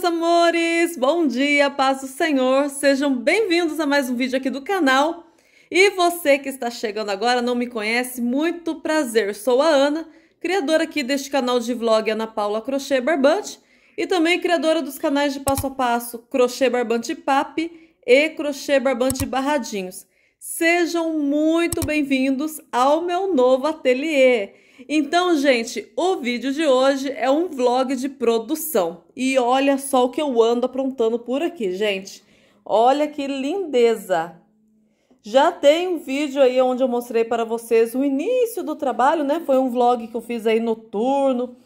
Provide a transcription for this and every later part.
meus amores! Bom dia, paz do Senhor! Sejam bem-vindos a mais um vídeo aqui do canal. E você que está chegando agora, não me conhece, muito prazer. Sou a Ana, criadora aqui deste canal de vlog Ana Paula Crochê Barbante e também criadora dos canais de passo a passo Crochê Barbante Pap e Crochê Barbante Barradinhos. Sejam muito bem-vindos ao meu novo ateliê. Então, gente, o vídeo de hoje é um vlog de produção. E olha só o que eu ando aprontando por aqui, gente. Olha que lindeza! Já tem um vídeo aí onde eu mostrei para vocês o início do trabalho, né? Foi um vlog que eu fiz aí noturno.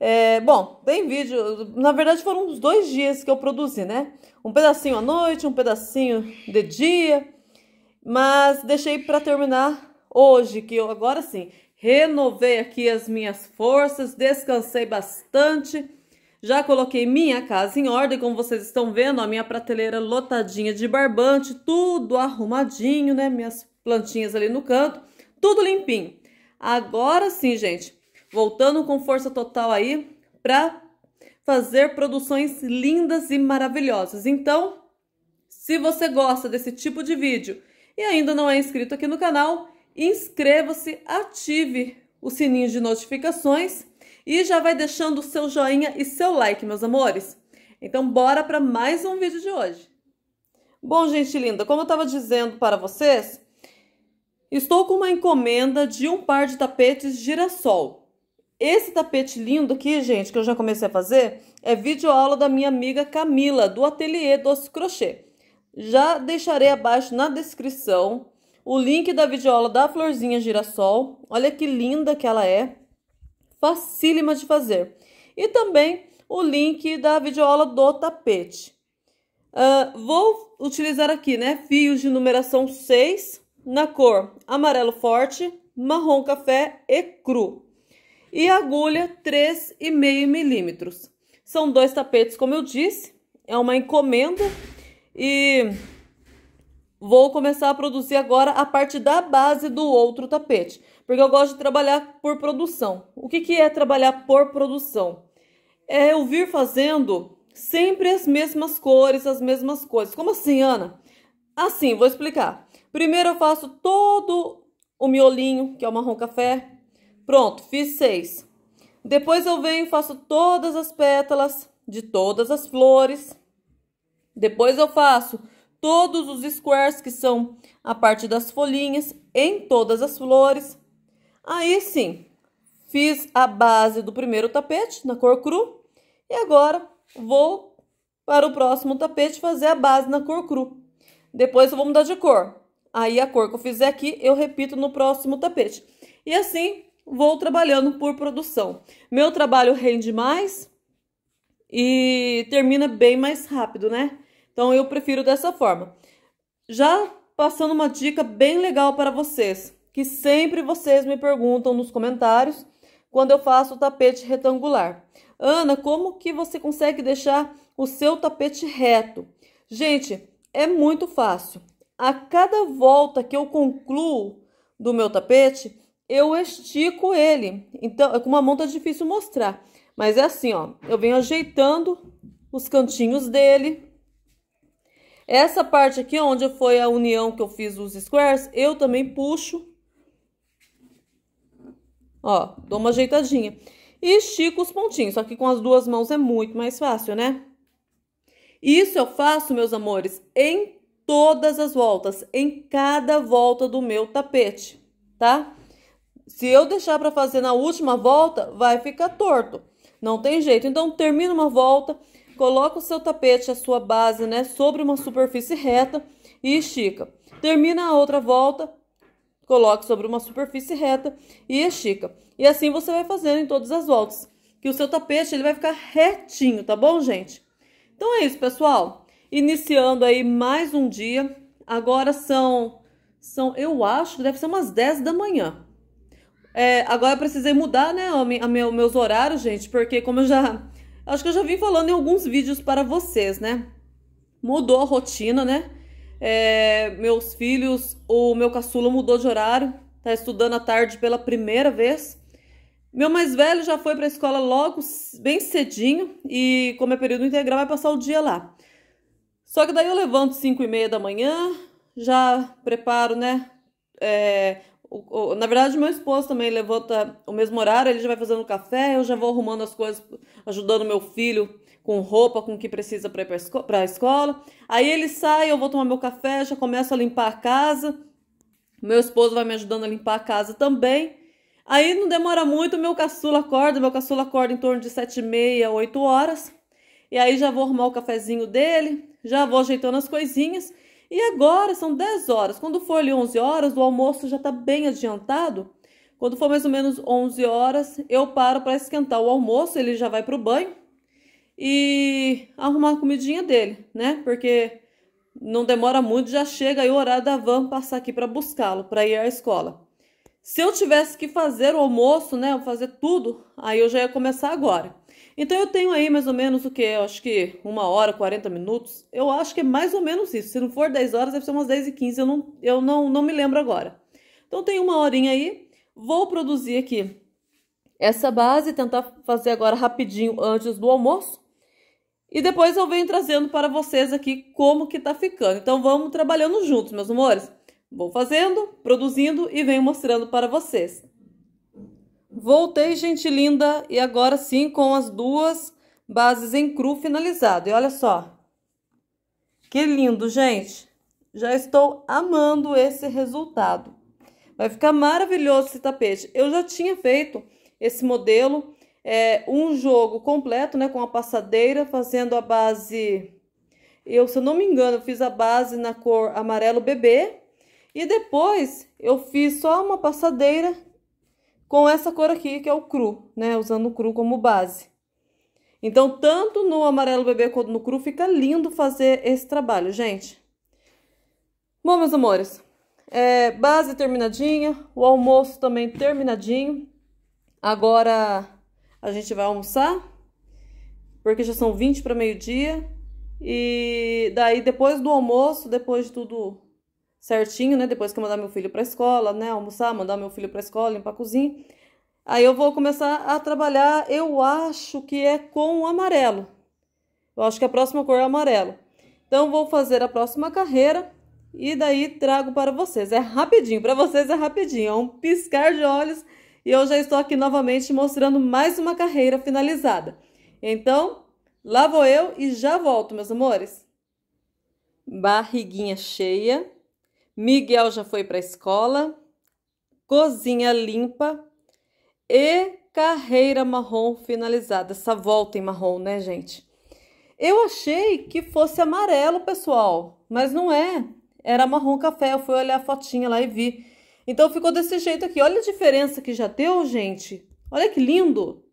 É, bom, tem vídeo. Na verdade, foram uns dois dias que eu produzi, né? Um pedacinho à noite, um pedacinho de dia. Mas deixei para terminar hoje, que eu agora sim renovei aqui as minhas forças, descansei bastante. Já coloquei minha casa em ordem, como vocês estão vendo, a minha prateleira lotadinha de barbante, tudo arrumadinho, né? Minhas plantinhas ali no canto, tudo limpinho. Agora sim, gente, voltando com força total aí para fazer produções lindas e maravilhosas. Então, se você gosta desse tipo de vídeo e ainda não é inscrito aqui no canal, inscreva-se, ative o sininho de notificações e já vai deixando o seu joinha e seu like, meus amores. Então, bora para mais um vídeo de hoje. Bom, gente linda, como eu estava dizendo para vocês, estou com uma encomenda de um par de tapetes girassol. Esse tapete lindo aqui, gente, que eu já comecei a fazer, é vídeo aula da minha amiga Camila, do Ateliê Doce Crochê. Já deixarei abaixo na descrição o link da videoaula da florzinha girassol. Olha que linda que ela é. Facílima de fazer. E também o link da videoaula do tapete. Uh, vou utilizar aqui, né, fios de numeração 6 na cor amarelo forte, marrom café e cru. E agulha 3,5 milímetros. São dois tapetes, como eu disse, é uma encomenda e Vou começar a produzir agora a parte da base do outro tapete, porque eu gosto de trabalhar por produção. O que, que é trabalhar por produção? É eu vir fazendo sempre as mesmas cores, as mesmas coisas. Como assim, Ana? Assim, vou explicar. Primeiro eu faço todo o miolinho, que é o marrom café. Pronto, fiz seis. Depois eu venho e faço todas as pétalas de todas as flores. Depois eu faço todos os squares, que são a parte das folhinhas, em todas as flores. Aí sim, fiz a base do primeiro tapete na cor cru e agora vou para o próximo tapete fazer a base na cor cru. Depois eu vou mudar de cor. Aí a cor que eu fizer aqui eu repito no próximo tapete. E assim vou trabalhando por produção. Meu trabalho rende mais e termina bem mais rápido, né? Então eu prefiro dessa forma. Já passando uma dica bem legal para vocês, que sempre vocês me perguntam nos comentários quando eu faço o tapete retangular. Ana, como que você consegue deixar o seu tapete reto? Gente, é muito fácil. A cada volta que eu concluo do meu tapete, eu estico ele. Então, é com uma mão tá difícil mostrar, mas é assim, ó. Eu venho ajeitando os cantinhos dele essa parte aqui, onde foi a união que eu fiz os squares, eu também puxo. Ó, dou uma ajeitadinha. E estico os pontinhos, só que com as duas mãos é muito mais fácil, né? Isso eu faço, meus amores, em todas as voltas, em cada volta do meu tapete, tá? Se eu deixar para fazer na última volta, vai ficar torto. Não tem jeito. Então, termina uma volta Coloca o seu tapete, a sua base, né, sobre uma superfície reta e estica. Termina a outra volta, coloque sobre uma superfície reta e estica. E assim você vai fazendo em todas as voltas, que o seu tapete ele vai ficar retinho, tá bom, gente? Então é isso, pessoal. Iniciando aí mais um dia. Agora são são, eu acho que deve ser umas 10 da manhã. É, agora eu precisei mudar, né, a, a meu, meus horários, gente, porque como eu já Acho que eu já vim falando em alguns vídeos para vocês, né? Mudou a rotina, né? É, meus filhos, o meu caçula mudou de horário, tá estudando à tarde pela primeira vez. Meu mais velho já foi para a escola logo, bem cedinho, e como é período integral, vai passar o dia lá. Só que daí eu levanto 5 e meia da manhã, já preparo, né, é, o, o, na verdade, meu esposo também levanta o mesmo horário, ele já vai fazendo café, eu já vou arrumando as coisas, ajudando meu filho com roupa, com o que precisa para ir para esco a escola. Aí ele sai, eu vou tomar meu café, já começo a limpar a casa. Meu esposo vai me ajudando a limpar a casa também. Aí não demora muito, meu caçula acorda, meu caçula acorda em torno de sete e meia, oito horas. E aí já vou arrumar o cafezinho dele, já vou ajeitando as coisinhas. E agora são 10 horas. Quando for ali 11 horas, o almoço já está bem adiantado. Quando for mais ou menos 11 horas, eu paro para esquentar o almoço, ele já vai para o banho e arrumar a comidinha dele, né? Porque não demora muito, já chega aí o horário da van passar aqui para buscá-lo, para ir à escola. Se eu tivesse que fazer o almoço, né, fazer tudo, aí eu já ia começar agora. Então eu tenho aí mais ou menos o que? Eu acho que uma hora, 40 minutos. Eu acho que é mais ou menos isso. Se não for 10 horas, deve ser umas 10 e 15. Eu não, eu não, não me lembro agora. Então tem uma horinha aí. Vou produzir aqui essa base, tentar fazer agora rapidinho antes do almoço. E depois eu venho trazendo para vocês aqui como que tá ficando. Então vamos trabalhando juntos, meus amores. Vou fazendo, produzindo e venho mostrando para vocês. Voltei, gente linda, e agora sim com as duas bases em cru finalizado. E olha só, que lindo, gente. Já estou amando esse resultado. Vai ficar maravilhoso esse tapete. Eu já tinha feito esse modelo, é, um jogo completo, né, com a passadeira, fazendo a base... Eu, se eu não me engano, eu fiz a base na cor amarelo bebê. E depois eu fiz só uma passadeira com essa cor aqui, que é o cru, né? Usando o cru como base. Então, tanto no amarelo bebê quanto no cru, fica lindo fazer esse trabalho, gente. Bom, meus amores, é, base terminadinha, o almoço também terminadinho. Agora a gente vai almoçar, porque já são 20 para meio-dia. E daí, depois do almoço, depois de tudo certinho, né? Depois que eu mandar meu filho para a escola, né? Almoçar, mandar meu filho para a escola, limpar a cozinha. Aí eu vou começar a trabalhar, eu acho que é com o amarelo. Eu acho que a próxima cor é amarelo. Então vou fazer a próxima carreira e daí trago para vocês. É rapidinho, para vocês é rapidinho, é um piscar de olhos e eu já estou aqui novamente mostrando mais uma carreira finalizada. Então, lá vou eu e já volto, meus amores. Barriguinha cheia. Miguel já foi para a escola, cozinha limpa e carreira marrom finalizada. Essa volta em marrom, né, gente? Eu achei que fosse amarelo, pessoal, mas não é. Era marrom café. Eu fui olhar a fotinha lá e vi. Então ficou desse jeito aqui. Olha a diferença que já deu, gente. Olha que lindo.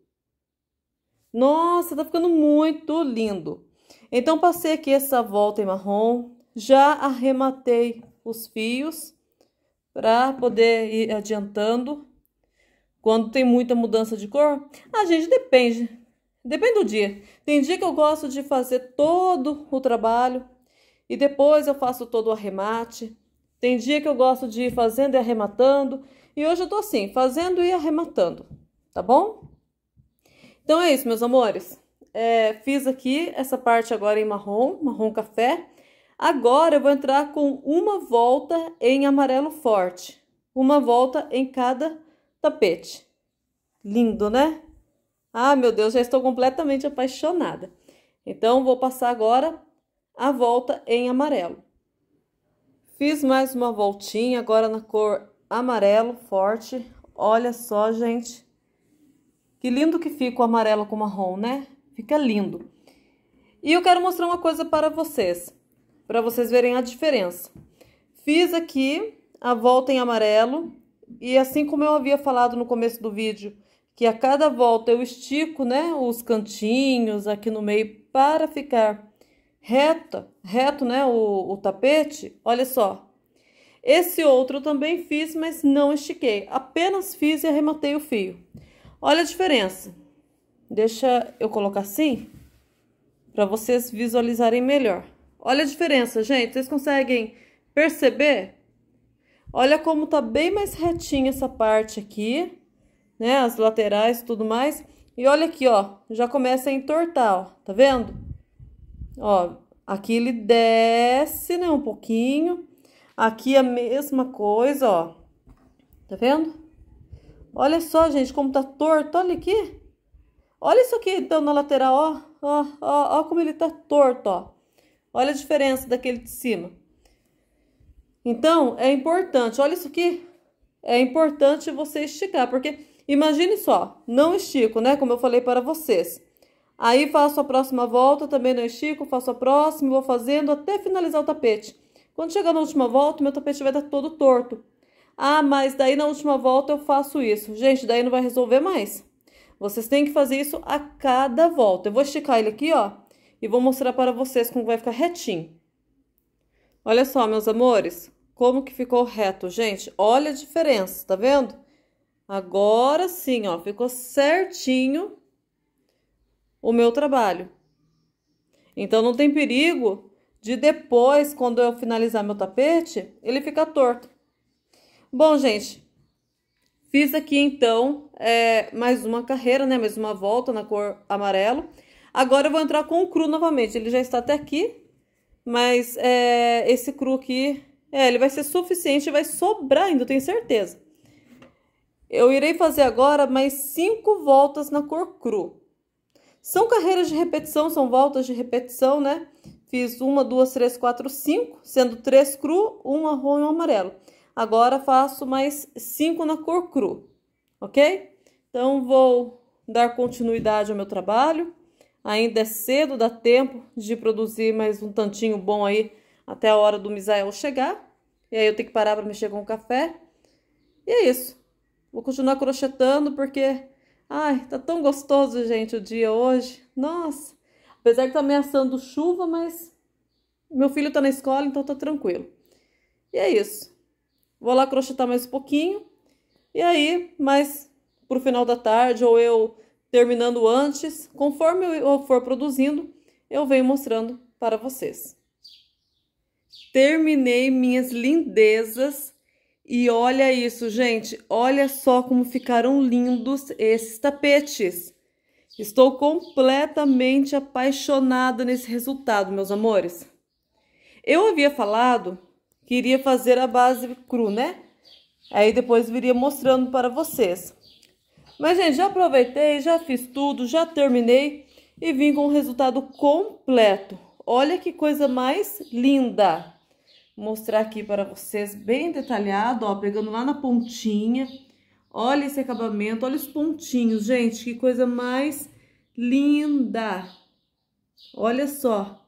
Nossa, tá ficando muito lindo. Então passei aqui essa volta em marrom, já arrematei os fios para poder ir adiantando. Quando tem muita mudança de cor, a gente depende. Depende do dia. Tem dia que eu gosto de fazer todo o trabalho e depois eu faço todo o arremate. Tem dia que eu gosto de ir fazendo e arrematando. E hoje eu tô assim, fazendo e arrematando, tá bom? Então é isso, meus amores. É, fiz aqui essa parte agora em marrom, marrom café. Agora eu vou entrar com uma volta em amarelo forte, uma volta em cada tapete. Lindo, né? Ah, meu Deus, já estou completamente apaixonada. Então, vou passar agora a volta em amarelo. Fiz mais uma voltinha agora na cor amarelo forte. Olha só, gente. Que lindo que fica o amarelo com marrom, né? Fica lindo. E eu quero mostrar uma coisa para vocês para vocês verem a diferença. Fiz aqui a volta em amarelo e assim como eu havia falado no começo do vídeo, que a cada volta eu estico, né, os cantinhos aqui no meio para ficar reto, reto, né, o, o tapete. Olha só, esse outro eu também fiz, mas não estiquei. Apenas fiz e arrematei o fio. Olha a diferença. Deixa eu colocar assim, para vocês visualizarem melhor. Olha a diferença, gente. Vocês conseguem perceber? Olha como tá bem mais retinha essa parte aqui, né? As laterais e tudo mais. E olha aqui, ó. Já começa a entortar, ó. Tá vendo? Ó, aqui ele desce, né? Um pouquinho. Aqui a mesma coisa, ó. Tá vendo? Olha só, gente, como tá torto. Olha aqui. Olha isso aqui, então, na lateral, ó. Ó, ó, ó como ele tá torto, ó. Olha a diferença daquele de cima. Então, é importante, olha isso aqui. É importante você esticar, porque imagine só, não estico, né? Como eu falei para vocês. Aí faço a próxima volta, também não estico, faço a próxima, vou fazendo até finalizar o tapete. Quando chegar na última volta, meu tapete vai estar todo torto. Ah, mas daí na última volta eu faço isso. Gente, daí não vai resolver mais. Vocês têm que fazer isso a cada volta. Eu vou esticar ele aqui, ó e vou mostrar para vocês como vai ficar retinho. Olha só, meus amores, como que ficou reto, gente. Olha a diferença, tá vendo? Agora sim, ó, ficou certinho o meu trabalho. Então, não tem perigo de depois, quando eu finalizar meu tapete, ele ficar torto. Bom, gente, fiz aqui então é, mais uma carreira, né? Mais uma volta na cor amarelo. Agora eu vou entrar com o cru novamente. Ele já está até aqui, mas é, esse cru aqui, é, ele vai ser suficiente, vai sobrar ainda, tenho certeza. Eu irei fazer agora mais cinco voltas na cor cru. São carreiras de repetição, são voltas de repetição, né? Fiz uma, duas, três, quatro, cinco, sendo três cru, um marrom e um amarelo. Agora faço mais cinco na cor cru, ok? Então, vou dar continuidade ao meu trabalho. Ainda é cedo, dá tempo de produzir mais um tantinho bom aí até a hora do Misael chegar. E aí eu tenho que parar para mexer com o café. E é isso. Vou continuar crochetando porque... Ai, tá tão gostoso, gente, o dia hoje. Nossa! Apesar que tá ameaçando chuva, mas... Meu filho tá na escola, então tá tranquilo. E é isso. Vou lá crochetar mais um pouquinho. E aí, mais pro final da tarde, ou eu terminando antes, conforme eu for produzindo, eu venho mostrando para vocês. Terminei minhas lindezas e olha isso, gente, olha só como ficaram lindos esses tapetes. Estou completamente apaixonada nesse resultado, meus amores. Eu havia falado que iria fazer a base cru, né? Aí depois viria mostrando para vocês. Mas, gente, já aproveitei, já fiz tudo, já terminei e vim com o resultado completo. Olha que coisa mais linda! Vou mostrar aqui para vocês bem detalhado, ó, pegando lá na pontinha. Olha esse acabamento, olha os pontinhos, gente, que coisa mais linda! Olha só,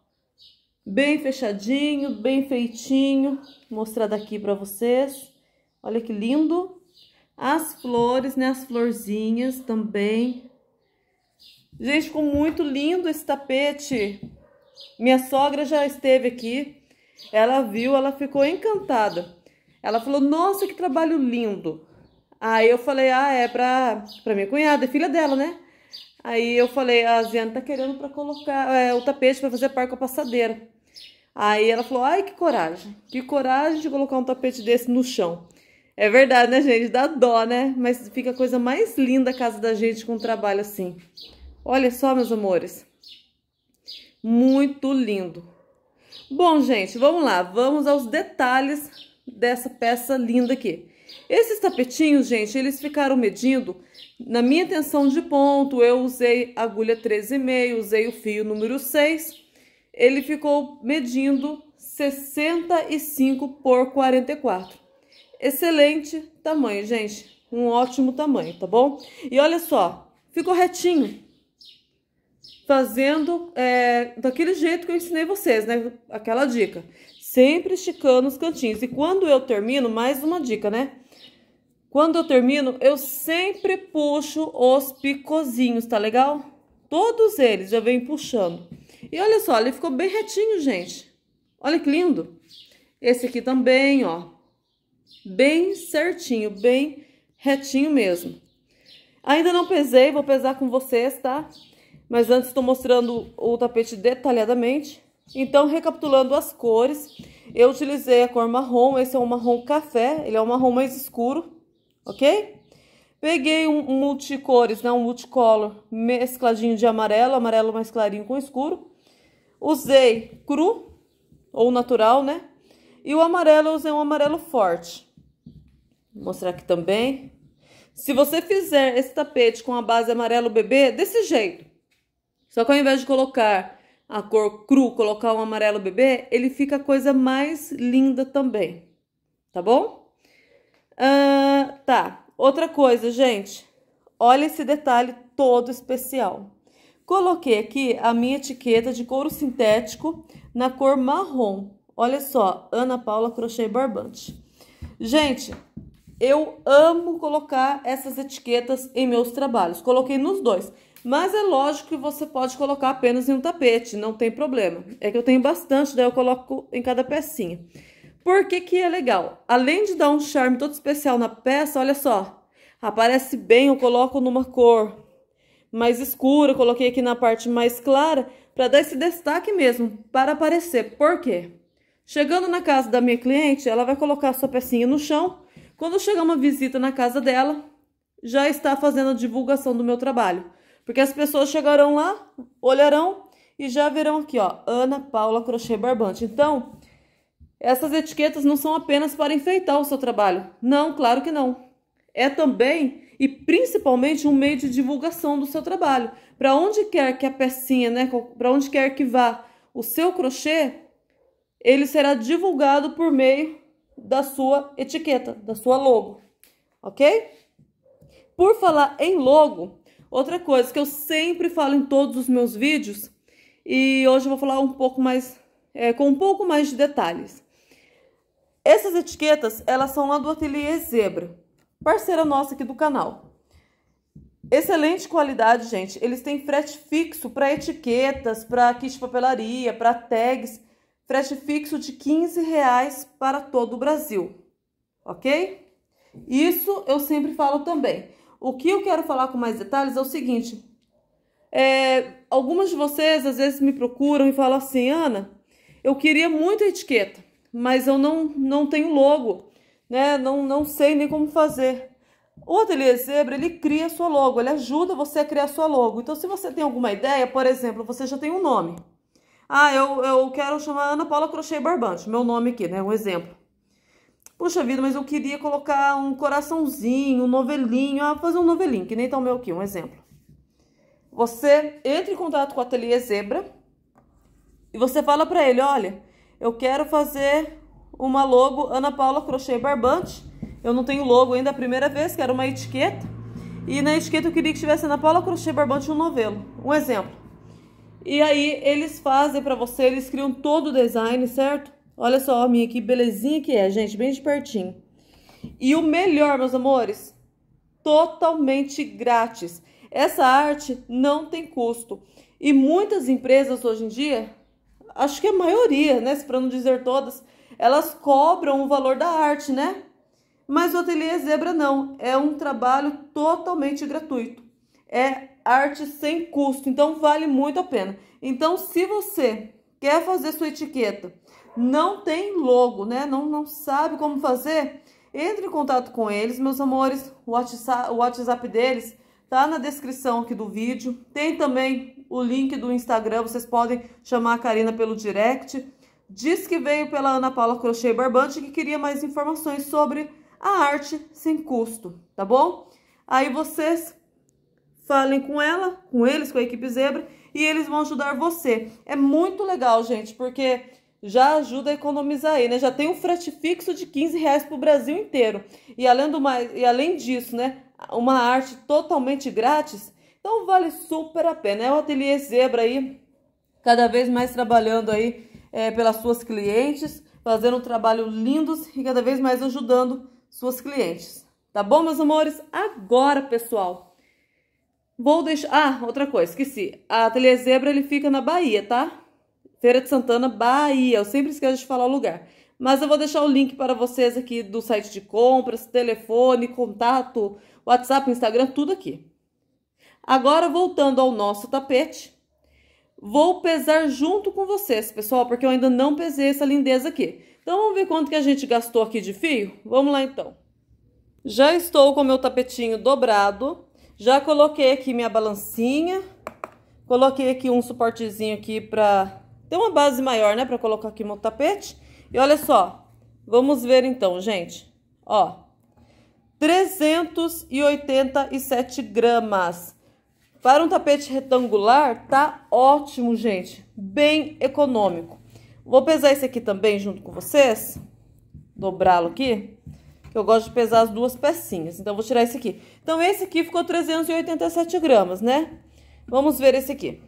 bem fechadinho, bem feitinho, Vou mostrar daqui para vocês. Olha que lindo! As flores, né? As florzinhas também. Gente, ficou muito lindo esse tapete. Minha sogra já esteve aqui. Ela viu, ela ficou encantada. Ela falou, nossa, que trabalho lindo. Aí eu falei, ah, é pra, pra minha cunhada, é filha dela, né? Aí eu falei, a Ziane tá querendo pra colocar é, o tapete pra fazer par com a passadeira. Aí ela falou, ai, que coragem. Que coragem de colocar um tapete desse no chão. É verdade, né, gente? Dá dó, né? Mas fica a coisa mais linda a casa da gente com um trabalho assim. Olha só, meus amores. Muito lindo. Bom, gente, vamos lá. Vamos aos detalhes dessa peça linda aqui. Esses tapetinhos, gente, eles ficaram medindo na minha tensão de ponto. Eu usei agulha 13,5, usei o fio número 6. Ele ficou medindo 65 por 44. Excelente tamanho, gente. Um ótimo tamanho, tá bom? E olha só, ficou retinho. Fazendo é, daquele jeito que eu ensinei vocês, né? Aquela dica. Sempre esticando os cantinhos. E quando eu termino, mais uma dica, né? Quando eu termino, eu sempre puxo os picozinhos, tá legal? Todos eles já vem puxando. E olha só, ele ficou bem retinho, gente. Olha que lindo. Esse aqui também, ó. Bem certinho, bem retinho mesmo. Ainda não pesei, vou pesar com vocês, tá? Mas antes estou mostrando o tapete detalhadamente. Então, recapitulando as cores, eu utilizei a cor marrom, esse é um marrom café, ele é um marrom mais escuro, ok? Peguei um, multicores, né, um multicolor mescladinho de amarelo, amarelo mais clarinho com escuro. Usei cru, ou natural, né? E o amarelo, eu usei um amarelo forte. Vou mostrar aqui também. Se você fizer esse tapete com a base amarelo bebê, desse jeito. Só que ao invés de colocar a cor cru, colocar um amarelo bebê, ele fica a coisa mais linda também. Tá bom? Ah, tá. Outra coisa, gente. Olha esse detalhe todo especial. Coloquei aqui a minha etiqueta de couro sintético na cor marrom. Olha só, Ana Paula Crochê Barbante. Gente, eu amo colocar essas etiquetas em meus trabalhos. Coloquei nos dois. Mas é lógico que você pode colocar apenas em um tapete, não tem problema. É que eu tenho bastante, daí eu coloco em cada pecinha. Por que que é legal? Além de dar um charme todo especial na peça, olha só. Aparece bem, eu coloco numa cor mais escura, coloquei aqui na parte mais clara, para dar esse destaque mesmo, para aparecer. Por quê? Chegando na casa da minha cliente, ela vai colocar sua pecinha no chão. Quando chegar uma visita na casa dela, já está fazendo a divulgação do meu trabalho. Porque as pessoas chegarão lá, olharão e já verão aqui, ó, Ana Paula Crochê Barbante. Então, essas etiquetas não são apenas para enfeitar o seu trabalho. Não, claro que não. É também e principalmente um meio de divulgação do seu trabalho. Para onde quer que a pecinha, né, para onde quer que vá o seu crochê, ele será divulgado por meio da sua etiqueta, da sua logo, ok? Por falar em logo, outra coisa que eu sempre falo em todos os meus vídeos e hoje eu vou falar um pouco mais, é, com um pouco mais de detalhes. Essas etiquetas, elas são lá do Ateliê Zebra, parceira nossa aqui do canal. Excelente qualidade, gente. Eles têm frete fixo para etiquetas, para kit de papelaria, para tags frete fixo de 15 reais para todo o Brasil, ok? Isso eu sempre falo também. O que eu quero falar com mais detalhes é o seguinte, é, algumas de vocês às vezes me procuram e falam assim, Ana, eu queria muito a etiqueta, mas eu não, não tenho logo, né? Não, não sei nem como fazer. O Ateliê Zebra, ele cria sua logo, ele ajuda você a criar sua logo. Então, se você tem alguma ideia, por exemplo, você já tem um nome. Ah, eu, eu quero chamar Ana Paula Crochê Barbante, meu nome aqui, né? Um exemplo. Puxa vida, mas eu queria colocar um coraçãozinho, um novelinho, ah, fazer um novelinho, que nem tá o meu aqui, um exemplo. Você entra em contato com o Ateliê Zebra e você fala para ele, olha, eu quero fazer uma logo Ana Paula Crochê Barbante. Eu não tenho logo ainda a primeira vez, quero uma etiqueta. E na etiqueta eu queria que tivesse Ana Paula Crochê Barbante um novelo. Um exemplo. E aí eles fazem para você, eles criam todo o design, certo? Olha só a minha que belezinha que é, gente, bem de pertinho. E o melhor, meus amores, totalmente grátis. Essa arte não tem custo. E muitas empresas hoje em dia, acho que a maioria, né, para não dizer todas, elas cobram o valor da arte, né? Mas o Ateliê Zebra não, é um trabalho totalmente gratuito. É arte sem custo, então vale muito a pena. Então, se você quer fazer sua etiqueta, não tem logo, né? Não, não sabe como fazer, entre em contato com eles, meus amores. O WhatsApp, o WhatsApp deles tá na descrição aqui do vídeo. Tem também o link do Instagram, vocês podem chamar a Karina pelo direct. Diz que veio pela Ana Paula Crochê Barbante que queria mais informações sobre a arte sem custo, tá bom? Aí vocês falem com ela, com eles, com a equipe Zebra, e eles vão ajudar você. É muito legal, gente, porque já ajuda a economizar aí, né? Já tem um frete fixo de 15 reais para o Brasil inteiro. E além, do mais, e além disso, né? Uma arte totalmente grátis, então vale super a pena. É o Ateliê Zebra aí, cada vez mais trabalhando aí é, pelas suas clientes, fazendo um trabalho lindos e cada vez mais ajudando suas clientes. Tá bom, meus amores? Agora, pessoal! Vou deixar... Ah, outra coisa, esqueci. A Ateliê Zebra, ele fica na Bahia, tá? Feira de Santana, Bahia. Eu sempre esqueço de falar o lugar. Mas eu vou deixar o link para vocês aqui do site de compras, telefone, contato, WhatsApp, Instagram, tudo aqui. Agora, voltando ao nosso tapete, vou pesar junto com vocês, pessoal, porque eu ainda não pesei essa lindeza aqui. Então, vamos ver quanto que a gente gastou aqui de fio? Vamos lá, então. Já estou com o meu tapetinho dobrado. Já coloquei aqui minha balancinha. Coloquei aqui um suportezinho aqui pra ter uma base maior, né? Pra colocar aqui meu tapete. E olha só, vamos ver então, gente. Ó, 387 gramas. Para um tapete retangular, tá ótimo, gente. Bem econômico. Vou pesar esse aqui também junto com vocês. Dobrá-lo aqui. Eu gosto de pesar as duas pecinhas. Então, vou tirar esse aqui. Então, esse aqui ficou 387 gramas, né? Vamos ver esse aqui.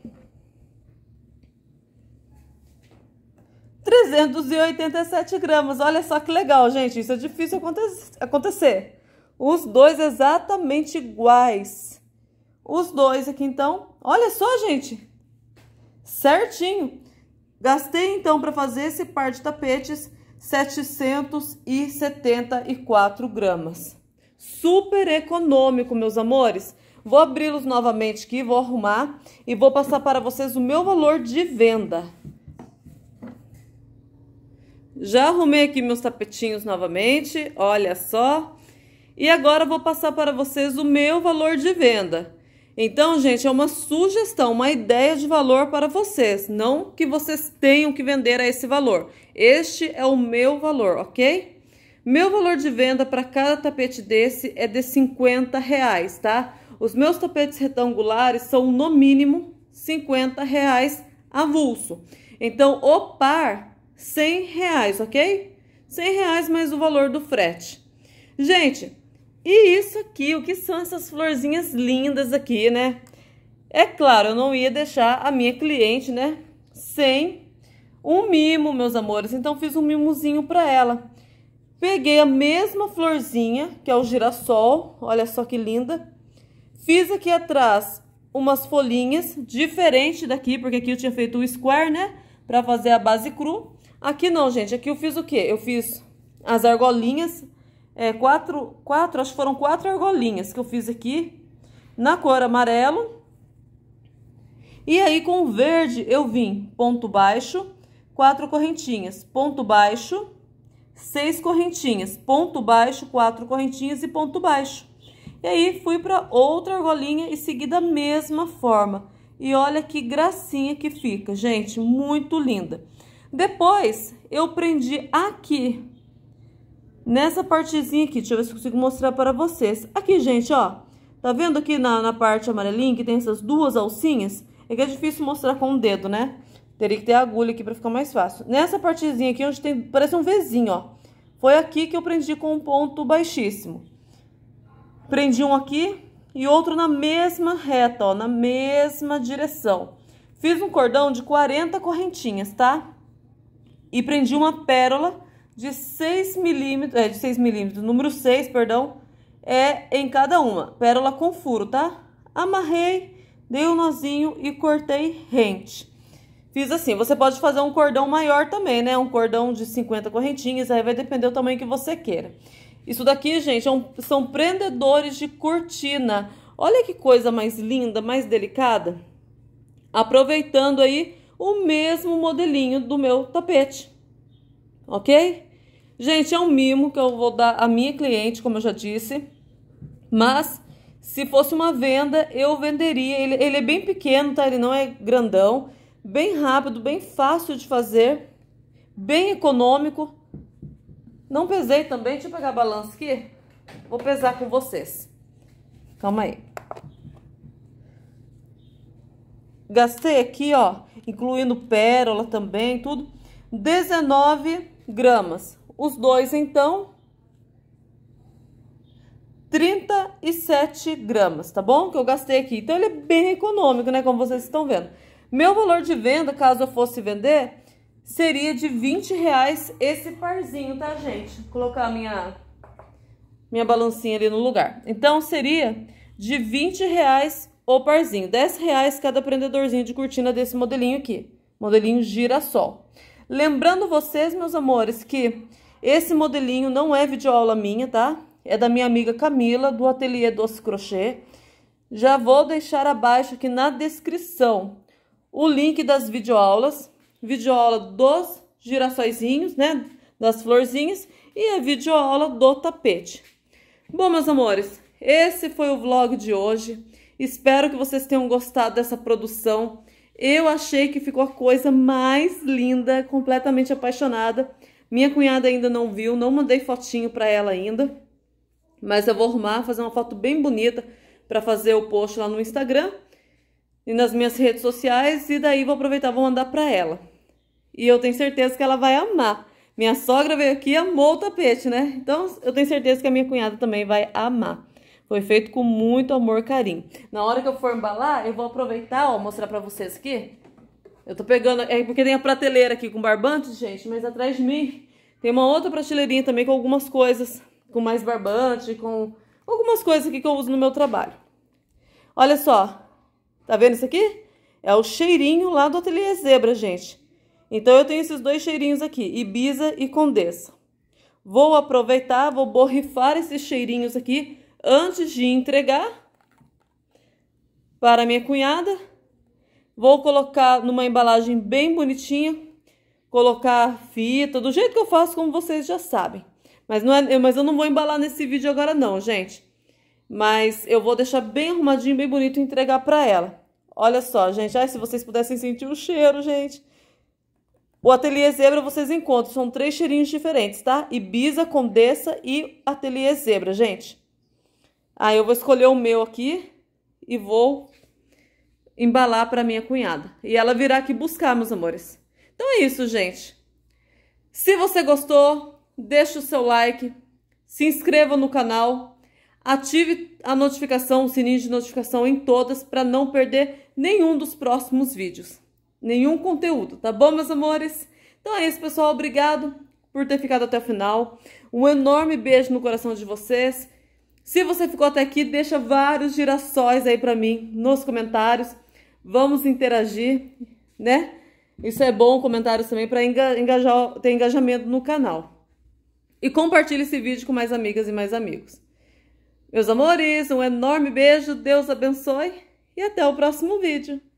387 gramas. Olha só que legal, gente. Isso é difícil acontecer. Os dois exatamente iguais. Os dois aqui, então. Olha só, gente. Certinho. Gastei, então, para fazer esse par de tapetes, 774 gramas. Super econômico, meus amores. Vou abri-los novamente aqui, vou arrumar e vou passar para vocês o meu valor de venda. Já arrumei aqui meus tapetinhos novamente, olha só. E agora vou passar para vocês o meu valor de venda. Então, gente, é uma sugestão, uma ideia de valor para vocês, não que vocês tenham que vender a esse valor. Este é o meu valor, ok? Meu valor de venda para cada tapete desse é de 50 reais, tá? Os meus tapetes retangulares são no mínimo 50 reais avulso. Então, o par, 100 reais, ok? 100 reais mais o valor do frete. Gente, e isso aqui, o que são essas florzinhas lindas aqui, né? É claro, eu não ia deixar a minha cliente, né, sem um mimo, meus amores. Então, fiz um mimozinho para ela. Peguei a mesma florzinha, que é o girassol, olha só que linda. Fiz aqui atrás umas folhinhas, diferente daqui, porque aqui eu tinha feito o square, né? Pra fazer a base cru. Aqui não, gente. Aqui eu fiz o quê? Eu fiz as argolinhas é, quatro, quatro, acho que foram quatro argolinhas que eu fiz aqui na cor amarelo. E aí com o verde eu vim ponto baixo, quatro correntinhas, ponto baixo, seis correntinhas, ponto baixo, quatro correntinhas e ponto baixo. E aí fui para outra argolinha e segui da mesma forma. E olha que gracinha que fica, gente, muito linda. Depois eu prendi aqui Nessa partezinha aqui, deixa eu ver se consigo mostrar para vocês. Aqui, gente, ó. Tá vendo aqui na, na parte amarelinha que tem essas duas alcinhas? É que é difícil mostrar com o dedo, né? Teria que ter agulha aqui para ficar mais fácil. Nessa partezinha aqui, onde tem, parece um Vzinho, ó. Foi aqui que eu prendi com um ponto baixíssimo. Prendi um aqui e outro na mesma reta, ó, na mesma direção. Fiz um cordão de 40 correntinhas, tá? E prendi uma pérola de 6 milímetros, é, de 6 milímetros, número 6, perdão, é em cada uma, pérola com furo, tá? Amarrei, dei um nozinho e cortei rente. Fiz assim, você pode fazer um cordão maior também, né? Um cordão de 50 correntinhas, aí vai depender do tamanho que você queira. Isso daqui, gente, é um, são prendedores de cortina. Olha que coisa mais linda, mais delicada. Aproveitando aí o mesmo modelinho do meu tapete, ok? Gente, é um mimo que eu vou dar à minha cliente, como eu já disse. Mas, se fosse uma venda, eu venderia. Ele, ele é bem pequeno, tá? Ele não é grandão. Bem rápido, bem fácil de fazer. Bem econômico. Não pesei também. Deixa eu pegar a balança aqui. Vou pesar com vocês. Calma aí. Gastei aqui, ó, incluindo pérola também, tudo, 19 gramas. Os dois, então, 37 gramas, tá bom? Que eu gastei aqui. Então, ele é bem econômico, né? Como vocês estão vendo. Meu valor de venda, caso eu fosse vender, seria de 20 reais esse parzinho, tá, gente? Vou colocar a minha, minha balancinha ali no lugar. Então, seria de 20 reais o parzinho. 10 reais cada prendedorzinho de cortina desse modelinho aqui. Modelinho girassol. Lembrando vocês, meus amores, que esse modelinho não é videoaula minha, tá? É da minha amiga Camila, do Ateliê Doce Crochê. Já vou deixar abaixo aqui na descrição o link das videoaulas. Videoaula dos girassóizinhos, né? Das florzinhas. E a videoaula do tapete. Bom, meus amores, esse foi o vlog de hoje. Espero que vocês tenham gostado dessa produção. Eu achei que ficou a coisa mais linda, completamente apaixonada. Minha cunhada ainda não viu, não mandei fotinho para ela ainda, mas eu vou arrumar, fazer uma foto bem bonita para fazer o post lá no Instagram e nas minhas redes sociais e daí vou aproveitar, vou mandar para ela. E eu tenho certeza que ela vai amar. Minha sogra veio aqui e amou o tapete, né? Então eu tenho certeza que a minha cunhada também vai amar. Foi feito com muito amor e carinho. Na hora que eu for embalar, eu vou aproveitar, ó, mostrar para vocês aqui eu tô pegando... É porque tem a prateleira aqui com barbante, gente, mas atrás de mim tem uma outra prateleirinha também com algumas coisas. Com mais barbante, com algumas coisas aqui que eu uso no meu trabalho. Olha só. Tá vendo isso aqui? É o cheirinho lá do ateliê Zebra, gente. Então eu tenho esses dois cheirinhos aqui, Ibiza e Condessa. Vou aproveitar, vou borrifar esses cheirinhos aqui antes de entregar para minha cunhada Vou colocar numa embalagem bem bonitinha, colocar fita, do jeito que eu faço, como vocês já sabem. Mas, não é, mas eu não vou embalar nesse vídeo agora não, gente. Mas eu vou deixar bem arrumadinho, bem bonito e entregar para ela. Olha só, gente. Ai, se vocês pudessem sentir o cheiro, gente. O Ateliê Zebra vocês encontram. São três cheirinhos diferentes, tá? Ibiza, Condessa e Ateliê Zebra, gente. Aí eu vou escolher o meu aqui e vou embalar para minha cunhada. E ela virá aqui buscar, meus amores. Então é isso, gente. Se você gostou, deixe o seu like, se inscreva no canal, ative a notificação, o sininho de notificação em todas para não perder nenhum dos próximos vídeos, nenhum conteúdo, tá bom, meus amores? Então é isso, pessoal. Obrigado por ter ficado até o final. Um enorme beijo no coração de vocês. Se você ficou até aqui, deixa vários girassóis aí para mim nos comentários. Vamos interagir, né? Isso é bom, comentários também, para engajar, ter engajamento no canal. E compartilhe esse vídeo com mais amigas e mais amigos. Meus amores, um enorme beijo, Deus abençoe e até o próximo vídeo.